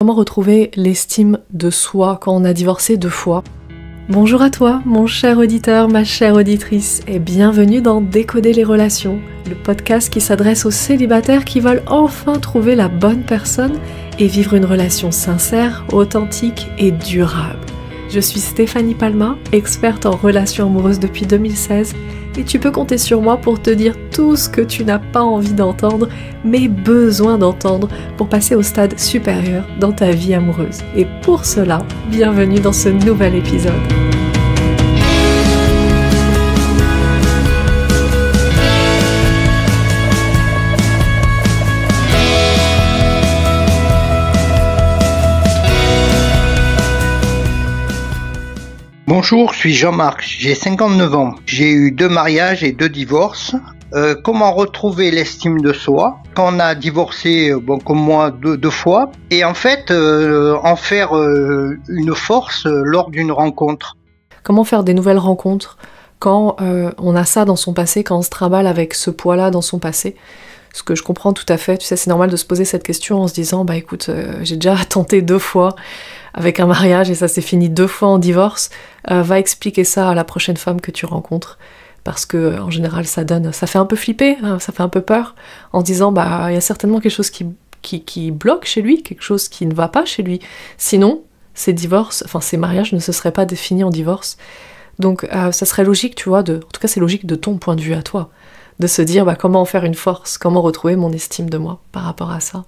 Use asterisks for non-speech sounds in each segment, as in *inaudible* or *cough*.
Comment retrouver l'estime de soi quand on a divorcé deux fois Bonjour à toi, mon cher auditeur, ma chère auditrice, et bienvenue dans Décoder les relations, le podcast qui s'adresse aux célibataires qui veulent enfin trouver la bonne personne et vivre une relation sincère, authentique et durable. Je suis Stéphanie Palma, experte en relations amoureuses depuis 2016 et tu peux compter sur moi pour te dire tout ce que tu n'as pas envie d'entendre, mais besoin d'entendre pour passer au stade supérieur dans ta vie amoureuse. Et pour cela, bienvenue dans ce nouvel épisode. Bonjour, je suis Jean-Marc, j'ai 59 ans. J'ai eu deux mariages et deux divorces. Euh, comment retrouver l'estime de soi quand on a divorcé, euh, bon, comme moi, deux, fois, et en fait euh, en faire une force lors d'une rencontre. Comment faire des nouvelles rencontres quand on a ça dans son passé, quand on se trimballe avec ce poids-là dans son passé ce que je comprends tout à fait, tu sais, c'est normal de se poser cette question en se disant, bah écoute, j'ai déjà *laughs* tenté deux fois, avec un mariage et ça s'est fini deux fois en divorce, euh, va expliquer ça à la prochaine femme que tu rencontres. Parce que euh, en général, ça donne, ça fait un peu flipper, hein, ça fait un peu peur, en disant bah il y a certainement quelque chose qui, qui, bloque chez lui, quelque chose qui ne va pas chez lui. Sinon, ces divorces, enfin ces mariages ne se seraient pas définis en divorce. Donc euh, ça serait logique, tu vois, de, en tout cas c'est logique de ton point de vue à toi, de se dire bah, comment en faire une force, comment retrouver mon estime de moi par rapport à ça.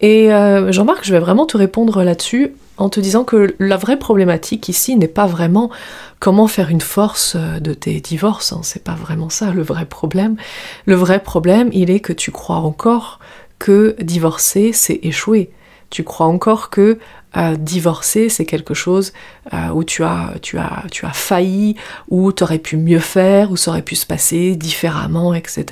Et euh, jean je vais vraiment te répondre là-dessus en te disant que la vraie problématique ici n'est pas vraiment comment faire une force euh, de tes divorces, hein. c'est pas vraiment ça le vrai problème. Le vrai problème, il est que tu crois encore que divorcer, c'est échouer. Tu crois encore que euh, divorcer, c'est quelque chose euh, où tu as, tu, as, tu as failli, où tu aurais pu mieux faire, où ça aurait pu se passer différemment, etc.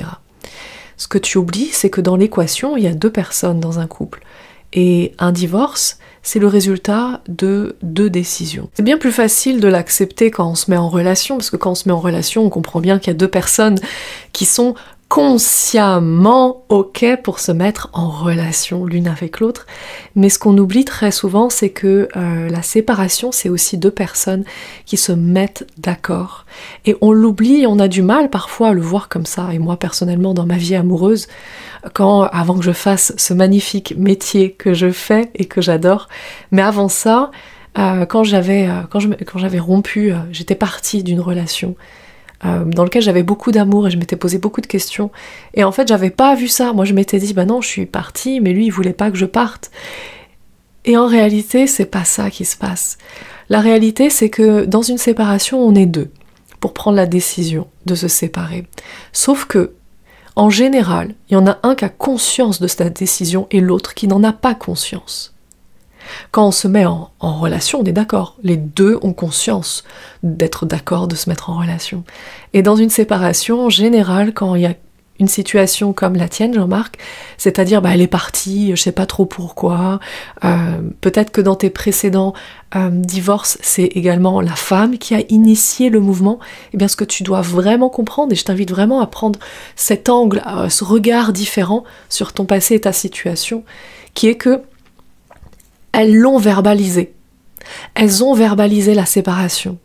Ce que tu oublies, c'est que dans l'équation, il y a deux personnes dans un couple. Et un divorce, c'est le résultat de deux décisions. C'est bien plus facile de l'accepter quand on se met en relation, parce que quand on se met en relation, on comprend bien qu'il y a deux personnes qui sont consciemment OK pour se mettre en relation l'une avec l'autre. Mais ce qu'on oublie très souvent, c'est que euh, la séparation, c'est aussi deux personnes qui se mettent d'accord. Et on l'oublie, on a du mal parfois à le voir comme ça. Et moi, personnellement, dans ma vie amoureuse, quand, avant que je fasse ce magnifique métier que je fais et que j'adore, mais avant ça, euh, quand j'avais euh, quand j'avais rompu, j'étais partie d'une relation euh, dans lequel j'avais beaucoup d'amour et je m'étais posé beaucoup de questions. Et en fait, j'avais pas vu ça. Moi, je m'étais dit, bah non, je suis partie, mais lui, il voulait pas que je parte. Et en réalité, c'est pas ça qui se passe. La réalité, c'est que dans une séparation, on est deux pour prendre la décision de se séparer. Sauf que, en général, il y en a un qui a conscience de cette décision et l'autre qui n'en a pas conscience. Quand on se met en, relation, on est d'accord. Les deux ont conscience d'être d'accord, de se mettre en relation. Et dans une séparation, générale, quand il y a une situation comme la tienne, Jean-Marc, c'est-à-dire bah, elle est partie, je ne sais pas trop pourquoi. Euh, peut-être que dans tes précédents euh, divorces, c'est également la femme qui a initié le mouvement. Et eh bien, ce que tu dois vraiment comprendre, et je t'invite vraiment à prendre cet angle, ce regard différent sur ton passé et ta situation, qui est que elles l'ont verbalisé. Elles ont verbalisé la séparation.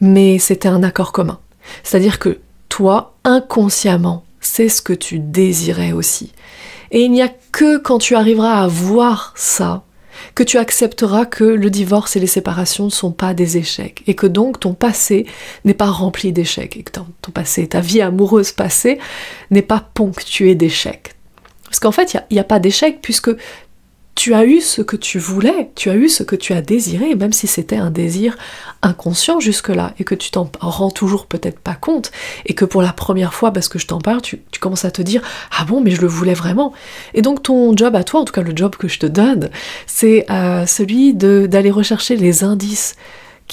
Mais c'était un accord commun. C'est-à-dire que toi, inconsciemment, c'est ce que tu désirais aussi. Et il n'y a que quand tu arriveras à voir ça que tu accepteras que le divorce et les séparations ne sont pas des échecs, et que donc ton passé n'est pas rempli d'échecs, et que ton, passé, ta vie amoureuse passée n'est pas ponctuée d'échecs. Parce qu'en fait, il n'y a, a, pas d'échecs puisque tu as eu ce que tu voulais, tu as eu ce que tu as désiré, même si c'était un désir inconscient jusque-là, et que tu t'en rends toujours peut-être pas compte, et que pour la première fois, parce que je t'en parle, tu, commences à te dire Ah bon, mais je le voulais vraiment. Et donc ton job à toi, en tout cas le job que je te donne, c'est euh, celui d'aller rechercher les indices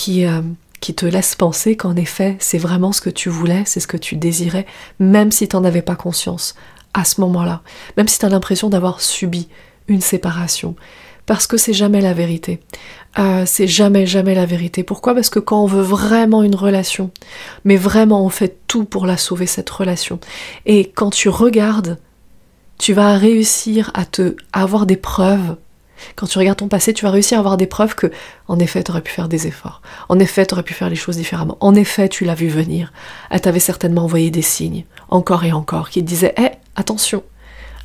euh, qui. te laissent penser qu'en effet, c'est vraiment ce que tu voulais, c'est ce que tu désirais, même si tu n'en avais pas conscience à ce moment-là, même si tu as l'impression d'avoir subi une séparation. Parce que c'est jamais la vérité. Euh, c'est jamais, jamais la vérité. Pourquoi Parce que quand on veut vraiment une relation, mais vraiment on fait tout pour la sauver, cette relation. Et quand tu regardes, tu vas réussir à te avoir des preuves. Quand tu regardes ton passé, tu vas réussir à avoir des preuves que, en effet, tu aurais pu faire des efforts. En effet, tu aurais pu faire les choses différemment. En effet, tu l'as vu venir. Elle t'avait certainement envoyé des signes, encore et encore, qui disaient Hé, eh, attention,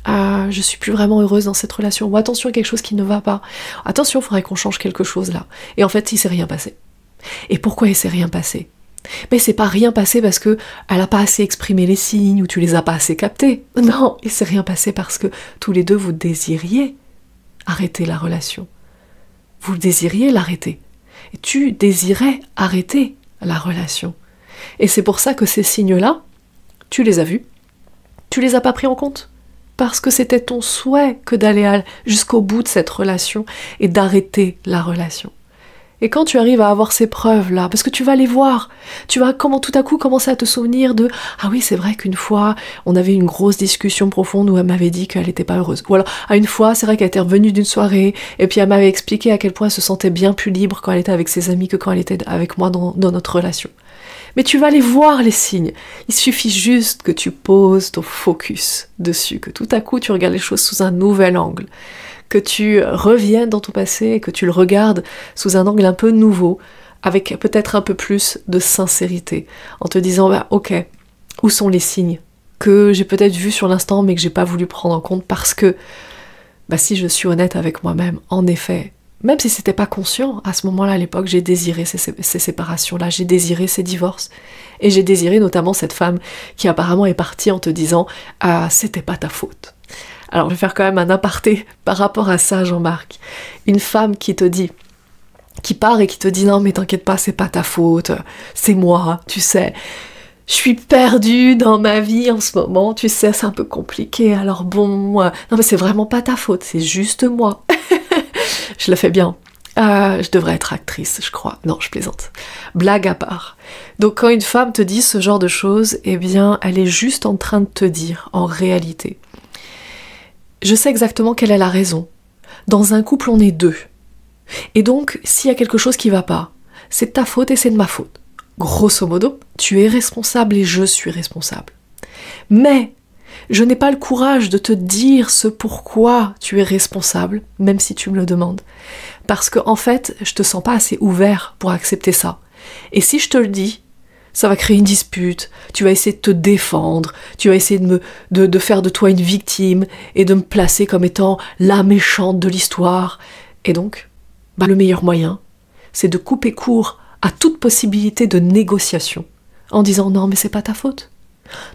ah, je suis plus vraiment heureuse dans cette relation, ou attention, quelque chose qui ne va pas, attention, il faudrait qu'on change quelque chose là. Et en fait, il s'est rien passé. Et pourquoi il s'est rien passé mais c'est pas rien passé parce que elle a pas assez exprimé les signes ou tu les as pas assez captés. *laughs* Non, il s'est rien passé parce que tous les deux vous désiriez arrêter la relation. Vous désiriez l'arrêter. Et tu désirais arrêter la relation. Et c'est pour ça que ces signes-là, tu les as vus, tu les as pas pris en compte parce que c'était ton souhait que d'aller jusqu'au bout de cette relation et d'arrêter la relation. Et quand tu arrives à avoir ces preuves-là, parce que tu vas les voir, tu vas comment tout à coup commencer à te souvenir de Ah oui, c'est vrai qu'une fois, on avait une grosse discussion profonde où elle m'avait dit qu'elle n'était pas heureuse. Ou alors, à ah, une fois, c'est vrai qu'elle était revenue d'une soirée, et puis elle m'avait expliqué à quel point elle se sentait bien plus libre quand elle était avec ses amis que quand elle était avec moi dans notre relation mais tu vas aller voir les signes. Il suffit juste que tu poses ton focus dessus, que tout à coup tu regardes les choses sous un nouvel angle, que tu reviennes dans ton passé et que tu le regardes sous un angle un peu nouveau, avec peut-être un peu plus de sincérité, en te disant bah, ok, où sont les signes que j'ai peut-être vus sur l'instant mais que j'ai pas voulu prendre en compte parce que bah, si je suis honnête avec moi-même, en effet, même si c'était pas conscient à ce moment-là à l'époque, j'ai désiré ces, séparations-là, j'ai désiré ces divorces, et j'ai désiré notamment cette femme qui apparemment est partie en te disant ah c'était pas ta faute. Alors je vais faire quand même un aparté par rapport à ça, Jean-Marc. Une femme qui te dit qui part et qui te dit non mais t'inquiète pas c'est pas ta faute c'est moi tu sais je suis perdue dans ma vie en ce moment tu sais c'est un peu compliqué alors bon moi euh, non mais c'est vraiment pas ta faute c'est juste moi *laughs* je le fais bien. Ah, je devrais être actrice, je crois. Non, je plaisante. Blague à part. Donc quand une femme te dit ce genre de choses, eh bien, elle est juste en train de te dire, en réalité. Je sais exactement quelle est la raison. Dans un couple, on est deux. Et donc, s'il y a quelque chose qui va pas, c'est ta faute et c'est de ma faute. Grosso modo, tu es responsable et je suis responsable. Mais je n'ai pas le courage de te dire ce pourquoi tu es responsable, même si tu me le demandes. Parce que, en fait, je te sens pas assez ouvert pour accepter ça. Et si je te le dis, ça va créer une dispute, tu vas essayer de te défendre, tu vas essayer de, me, de, faire de toi une victime et de me placer comme étant la méchante de l'histoire. Et donc, bah, le meilleur moyen, c'est de couper court à toute possibilité de négociation en disant non mais c'est pas ta faute.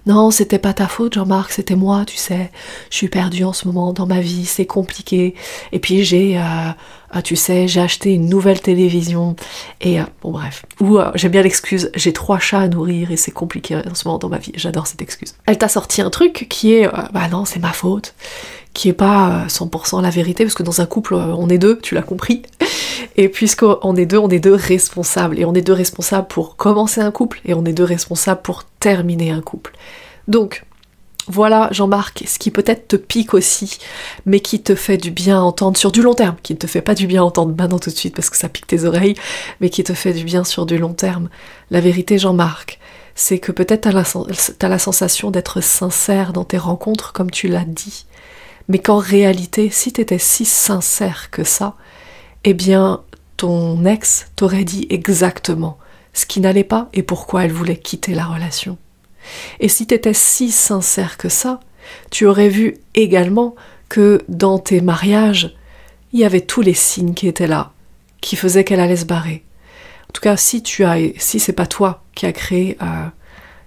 Non, c'était pas ta faute, Jean-Marc, c'était moi, tu sais. Je suis perdue en ce moment dans ma vie, c'est compliqué. Et puis j'ai, euh, euh, tu sais, j'ai acheté une nouvelle télévision. Et euh, bon, bref. Ou J'ai j'aime bien l'excuse, j'ai trois chats à nourrir et c'est compliqué en ce moment dans ma vie. J'adore cette excuse. Elle t'a sorti un truc qui est, bah non, c'est ma faute qui est pas 100% euh, la vérité, parce que dans un couple, euh, on est deux, tu l'as compris. *laughs* Et puisqu'on est deux, on est deux responsables. Et on est deux responsables pour commencer un couple, et on est deux responsables pour terminer un couple. Donc, voilà, Jean-Marc, ce qui peut-être te pique aussi, mais qui te fait du bien entendre sur du long terme, qui ne te fait pas du bien entendre maintenant tout de suite parce que ça pique tes oreilles, mais qui te fait du bien sur du long terme. La vérité, Jean-Marc, c'est que peut-être tu as la sensation d'être sincère dans tes rencontres, comme tu l'as dit, mais qu'en réalité, si tu étais si sincère que ça, eh bien, ton ex t'aurait dit exactement ce qui n'allait pas et pourquoi elle voulait quitter la relation. Et si tu étais si sincère que ça, tu aurais vu également que dans tes mariages, il y avait tous les signes qui étaient là, qui faisaient qu'elle allait se barrer. En tout cas, si tu as, si c'est pas toi qui as créé euh,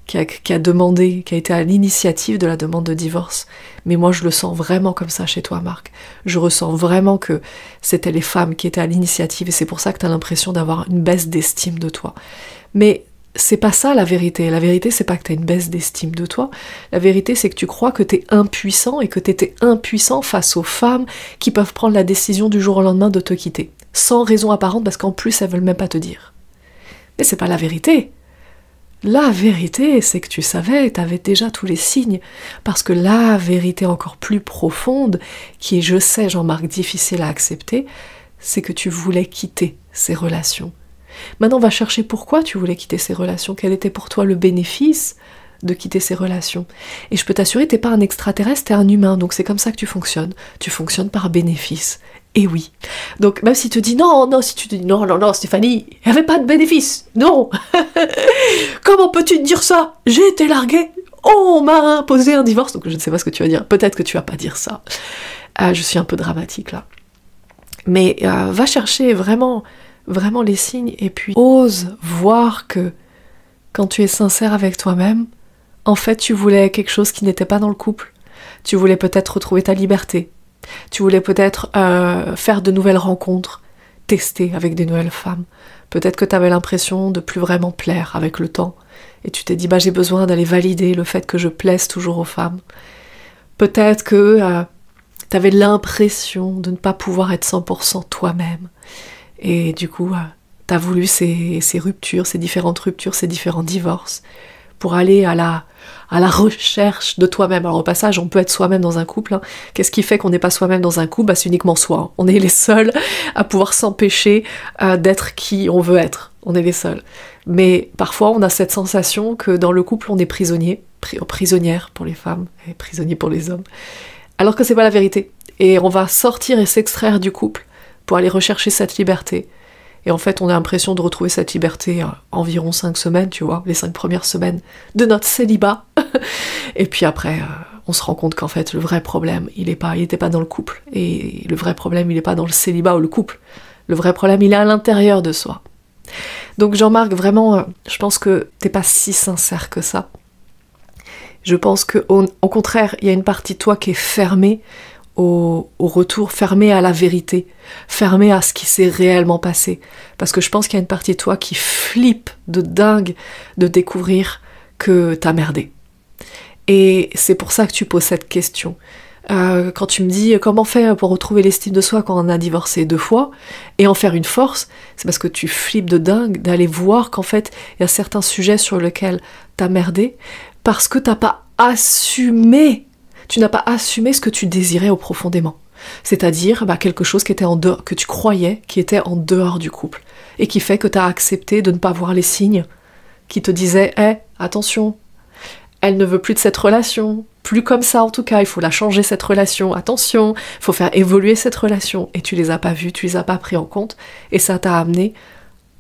qui a, demandé, qui a été à l'initiative de la demande de divorce. Mais moi, je le sens vraiment comme ça chez toi, Marc. Je ressens vraiment que c'était les femmes qui étaient à l'initiative et c'est pour ça que tu as l'impression d'avoir une baisse d'estime de toi. Mais c'est pas ça la vérité. La vérité, c'est pas que tu as une baisse d'estime de toi. La vérité, c'est que tu crois que tu es impuissant et que tu étais impuissant face aux femmes qui peuvent prendre la décision du jour au lendemain de te quitter. Sans raison apparente, parce qu'en plus, elles veulent même pas te dire. Mais c'est pas la vérité. La vérité, c'est que tu savais, tu avais déjà tous les signes, parce que la vérité encore plus profonde, qui est, je sais, Jean-Marc, difficile à accepter, c'est que tu voulais quitter ces relations. Maintenant, on va chercher pourquoi tu voulais quitter ces relations, quel était pour toi le bénéfice de quitter ces relations. Et je peux t'assurer, tu n'es pas un extraterrestre, es un humain, donc c'est comme ça que tu fonctionnes. Tu fonctionnes par bénéfice et eh oui. Donc même si tu dis non, non, si tu dis non, non, non, Stéphanie, il n'y avait pas de bénéfice. Non. *laughs* Comment peux-tu dire ça J'ai été larguée. Oh, on m'a imposé un divorce. Donc je ne sais pas ce que tu vas dire. Peut-être que tu vas pas dire ça. Ah, je suis un peu dramatique là. Mais euh, va chercher vraiment, vraiment les signes et puis ose voir que quand tu es sincère avec toi-même, en fait tu voulais quelque chose qui n'était pas dans le couple. Tu voulais peut-être retrouver ta liberté. Tu voulais peut-être euh, faire de nouvelles rencontres, tester avec des nouvelles femmes. Peut-être que tu avais l'impression de plus vraiment plaire avec le temps. Et tu t'es dit, bah, j'ai besoin d'aller valider le fait que je plaise toujours aux femmes. Peut-être que euh, tu avais l'impression de ne pas pouvoir être 100% toi-même. Et du coup, euh, tu as voulu ces ruptures, ces différentes ruptures, ces différents divorces pour aller à la, à la recherche de toi-même. Alors au passage, on peut être soi-même dans un couple. Hein. Qu'est-ce qui fait qu'on n'est pas soi-même dans un couple bah, C'est uniquement soi. Hein. On est les seuls à pouvoir s'empêcher euh, d'être qui on veut être. On est les seuls. Mais parfois, on a cette sensation que dans le couple, on est prisonnier, euh, prisonnière pour les femmes et prisonnier pour les hommes. Alors que c'est pas la vérité. Et on va sortir et s'extraire du couple pour aller rechercher cette liberté, et en fait, on a l'impression de retrouver cette liberté euh, environ cinq semaines, tu vois, les cinq premières semaines de notre célibat. *laughs* et puis après, euh, on se rend compte qu'en fait, le vrai problème, il n'était pas, il pas dans le couple. Et le vrai problème, il n'est pas dans le célibat ou le couple. Le vrai problème, il est à l'intérieur de soi. Donc Jean-Marc, vraiment, euh, je pense que t'es pas si sincère que ça. Je pense que, au, contraire, il y a une partie de toi qui est fermée, au, retour, fermé à la vérité, fermé à ce qui s'est réellement passé. Parce que je pense qu'il y a une partie de toi qui flippe de dingue de découvrir que t'as merdé. Et c'est pour ça que tu poses cette question. Euh, quand tu me dis euh, comment faire pour retrouver l'estime de soi quand on a divorcé deux fois et en faire une force, c'est parce que tu flippes de dingue d'aller voir qu'en fait il y a certains sujets sur lesquels t'as merdé parce que t'as pas assumé tu n'as pas assumé ce que tu désirais au profondément. C'est-à-dire bah, quelque chose qui était en dehors, que tu croyais qui était en dehors du couple, et qui fait que tu as accepté de ne pas voir les signes qui te disaient Hé, attention, elle ne veut plus de cette relation, plus comme ça en tout cas, il faut la changer cette relation, attention, il faut faire évoluer cette relation. Et tu les as pas vus, tu les as pas pris en compte, et ça t'a amené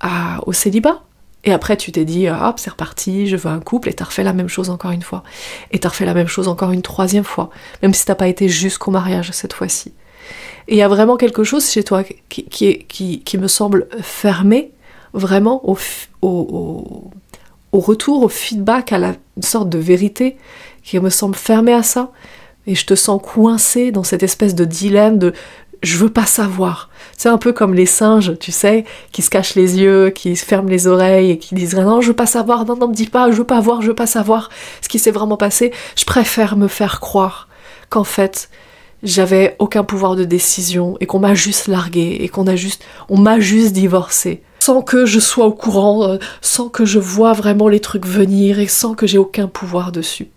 à, au célibat, et après, tu t'es dit, euh, hop, c'est reparti, je veux un couple, et t'as refait la même chose encore une fois. Et t'as refait la même chose encore une troisième fois, même si t'as pas été jusqu'au mariage cette fois-ci. Et il y a vraiment quelque chose chez toi qui, me semble fermé vraiment au, retour, au feedback, à la, sorte de vérité qui me semble fermé à ça. Et je te sens coincé dans cette espèce de dilemme de je veux pas savoir. C'est un peu comme les singes, tu sais, qui se cachent les yeux, qui se ferment les oreilles et qui disent non, je veux pas savoir, non, non, me dis pas, je veux pas voir, je veux pas savoir ce qui s'est vraiment passé. Je préfère me faire croire qu'en fait, j'avais aucun pouvoir de décision et qu'on m'a juste largué et qu'on a juste, on m'a juste divorcé sans que je sois au courant, euh, sans que je vois vraiment les trucs venir et sans que j'ai aucun pouvoir dessus.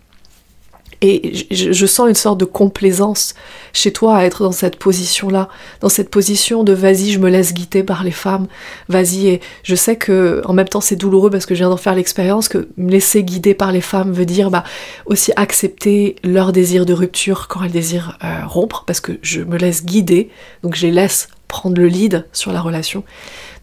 Et je, sens une sorte de complaisance chez toi à être dans cette position-là, dans cette position de vas-y, je me laisse guider par les femmes, vas-y, et je sais que en même temps c'est douloureux parce que je viens d'en faire l'expérience, que me laisser guider par les femmes veut dire bah, aussi accepter leur désir de rupture quand elles désirent euh, rompre, parce que je me laisse guider, donc je les laisse prendre le lead sur la relation.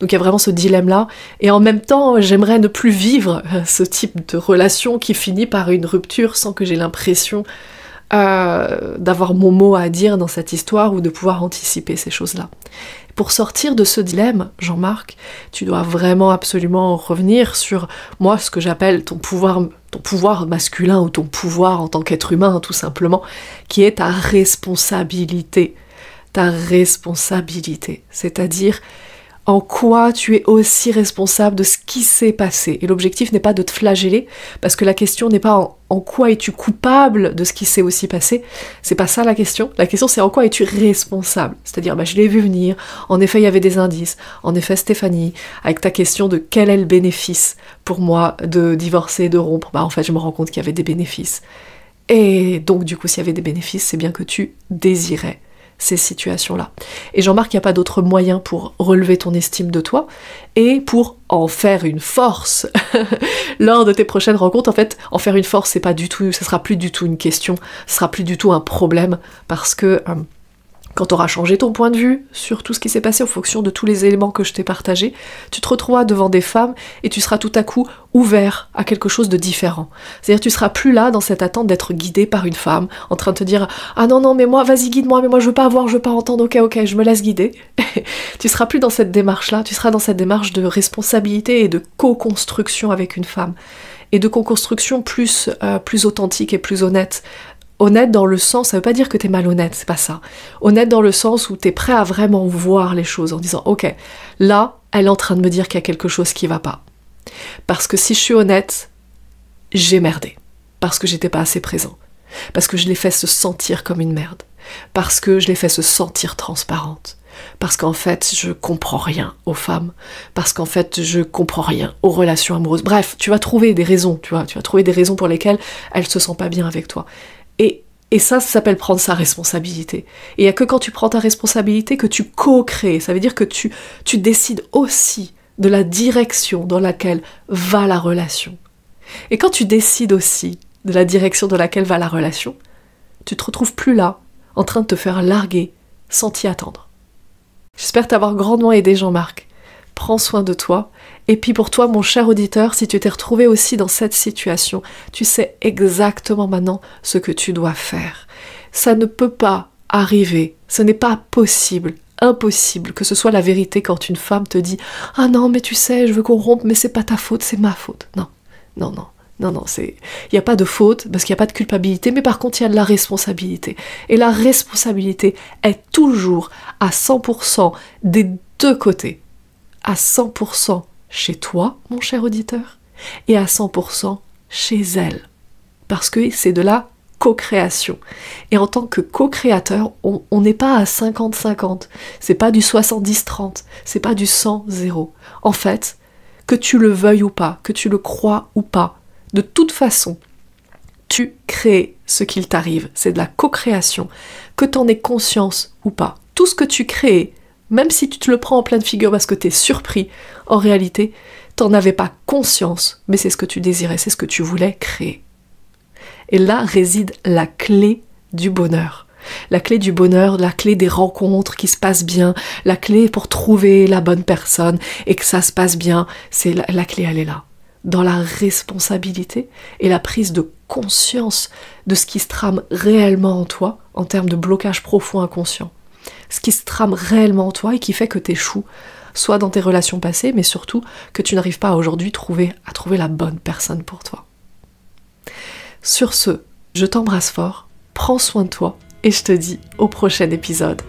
Donc il y a vraiment ce dilemme-là. Et en même temps, j'aimerais ne plus vivre euh, ce type de relation qui finit par une rupture sans que j'ai l'impression euh, d'avoir mon mot à dire dans cette histoire ou de pouvoir anticiper ces choses-là. Pour sortir de ce dilemme, Jean-Marc, tu dois vraiment absolument revenir sur moi ce que j'appelle ton pouvoir masculin ou ton pouvoir en tant qu'être humain tout simplement, qui est ta responsabilité ta responsabilité, c'est-à-dire en quoi tu es aussi responsable de ce qui s'est passé. Et l'objectif n'est pas de te flageller, parce que la question n'est pas en, quoi es-tu coupable de ce qui s'est aussi passé, c'est pas ça la question. La question c'est en quoi es-tu responsable. C'est-à-dire, bah, je l'ai vu venir, en effet il y avait des indices, en effet Stéphanie, avec ta question de quel est le bénéfice pour moi de divorcer, de rompre, bah en fait je me rends compte qu'il y avait des bénéfices. Et donc du coup s'il y avait des bénéfices, c'est bien que tu désirais ces situations-là. Et Jean-Marc, il n'y a pas d'autre moyen pour relever ton estime de toi et pour en faire une force *laughs* lors de tes prochaines rencontres. En fait, en faire une force, c'est pas du tout, ce sera plus du tout une question, ce sera plus du tout un problème parce que euh, quand tu auras changé ton point de vue sur tout ce qui s'est passé en fonction de tous les éléments que je t'ai partagés, tu te retrouveras devant des femmes et tu seras tout à coup ouvert à quelque chose de différent. C'est-à-dire tu seras plus là dans cette attente d'être guidé par une femme, en train de te dire ah non non mais moi vas-y guide-moi mais moi je veux pas avoir je veux pas entendre ok ok je me laisse guider. *laughs* tu seras plus dans cette démarche là, tu seras dans cette démarche de responsabilité et de co-construction avec une femme et de co-construction plus, euh, plus authentique et plus honnête Honnête dans le sens, ça veut pas dire que t'es malhonnête, c'est pas ça. Honnête dans le sens où tu es prêt à vraiment voir les choses en disant ok, là, elle est en train de me dire qu'il y a quelque chose qui va pas. Parce que si je suis honnête, j'ai merdé. Parce que j'étais pas assez présent. Parce que je l'ai fait se sentir comme une merde. Parce que je l'ai fait se sentir transparente. Parce qu'en fait, je comprends rien aux femmes. Parce qu'en fait, je comprends rien aux relations amoureuses. Bref, tu vas trouver des raisons, tu vois. Tu vas trouver des raisons pour lesquelles elle se sent pas bien avec toi. Et, ça, ça s'appelle prendre sa responsabilité. Et il n'y a que quand tu prends ta responsabilité que tu co-crées. Ça veut dire que tu, décides aussi de la direction dans laquelle va la relation. Et quand tu décides aussi de la direction dans laquelle va la relation, tu te retrouves plus là, en train de te faire larguer, sans t'y attendre. J'espère t'avoir grandement aidé, Jean-Marc prends soin de toi. Et puis pour toi, mon cher auditeur, si tu t'es retrouvé aussi dans cette situation, tu sais exactement maintenant ce que tu dois faire. Ça ne peut pas arriver, ce n'est pas possible impossible que ce soit la vérité quand une femme te dit ah non mais tu sais je veux qu'on rompe mais c'est pas ta faute c'est ma faute non non non non, non, c'est, il n'y a pas de faute parce qu'il n'y a pas de culpabilité, mais par contre, il y a de la responsabilité. Et la responsabilité est toujours à 100% des deux côtés à 100% chez toi, mon cher auditeur, et à 100% chez elle. Parce que c'est de la co-création. Et en tant que co-créateur, on n'est pas à 50-50, c'est pas du 70-30, c'est pas du 100-0. En fait, que tu le veuilles ou pas, que tu le crois ou pas, de toute façon, tu crées ce qu'il t'arrive, c'est de la co-création, que t'en aies conscience ou pas. Tout ce que tu crées, même si tu te le prends en pleine figure parce que tu es surpris, en réalité, t'en avais pas conscience, mais c'est ce que tu désirais, c'est ce que tu voulais créer. Et là réside la clé du bonheur. La clé du bonheur, la clé des rencontres qui se passent bien, la clé pour trouver la bonne personne et que ça se passe bien, c'est la clé, elle est là. Dans la responsabilité et la prise de conscience de ce qui se trame réellement en toi en termes de blocage profond inconscient ce qui se trame réellement en toi et qui fait que échoues, soit dans tes relations passées, mais surtout que tu n'arrives pas aujourd'hui trouver, à trouver la bonne personne pour toi. Sur ce, je t'embrasse fort, prends soin de toi et je te dis au prochain épisode.